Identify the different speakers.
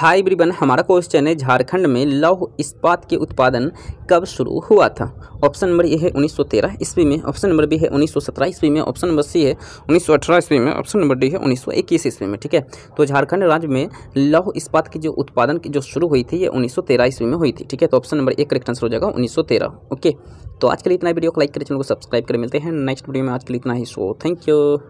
Speaker 1: high ब्रिबन हमारा question है झारखंड में लौह इस्पात के उत्पादन कब शुरू हुआ था ऑप्शन नंबर ए है 1913 ईस्वी में ऑप्शन नंबर बी है 1917 ईस्वी में ऑप्शन नंबर सी है 1918 ईस्वी में ऑप्शन नंबर डी है 1921 ईस्वी में ठीक है तो झारखंड राज्य में लौह इस्पात की जो उत्पादन की जो शुरू हुई थी ये 1913 ईस्वी में हुई थी ठीक है तो ऑप्शन नंबर एक करेक्ट आंसर हो जाएगा उन्नीस ओके तो आज के लिए इतना वीडियो को लाइक करें चैनल को सब्सक्राइब करें मिलते हैं नेक्स्ट वीडियो में आज के लिए इतना ही सो थैंक यू